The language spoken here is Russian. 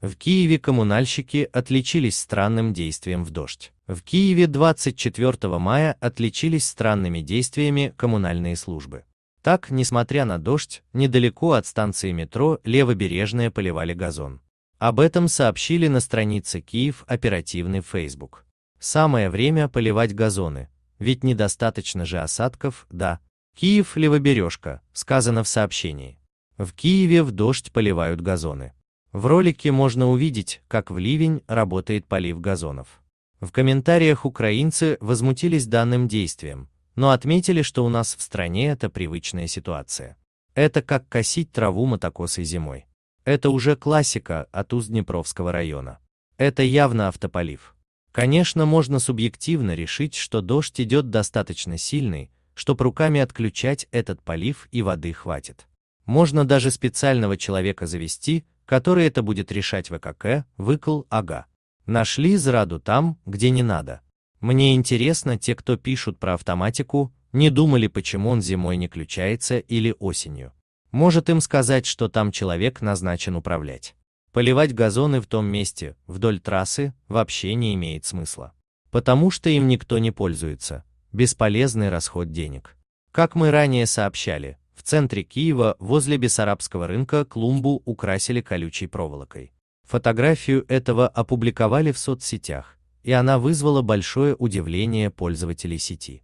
В Киеве коммунальщики отличились странным действием в дождь. В Киеве 24 мая отличились странными действиями коммунальные службы. Так, несмотря на дождь, недалеко от станции метро Левобережная поливали газон. Об этом сообщили на странице Киев оперативный Facebook. Самое время поливать газоны, ведь недостаточно же осадков, да. Киев Левобережка, сказано в сообщении. В Киеве в дождь поливают газоны. В ролике можно увидеть, как в ливень работает полив газонов. В комментариях украинцы возмутились данным действием, но отметили, что у нас в стране это привычная ситуация. Это как косить траву мотокосой зимой. Это уже классика от уз Днепровского района. Это явно автополив. Конечно, можно субъективно решить, что дождь идет достаточно сильный, чтоб руками отключать этот полив и воды хватит. Можно даже специального человека завести, который это будет решать ВКК, выкл, ага. Нашли зраду там, где не надо. Мне интересно, те, кто пишут про автоматику, не думали, почему он зимой не включается или осенью. Может им сказать, что там человек назначен управлять. Поливать газоны в том месте, вдоль трассы, вообще не имеет смысла. Потому что им никто не пользуется. Бесполезный расход денег. Как мы ранее сообщали, центре Киева возле Бессарабского рынка клумбу украсили колючей проволокой. Фотографию этого опубликовали в соцсетях, и она вызвала большое удивление пользователей сети.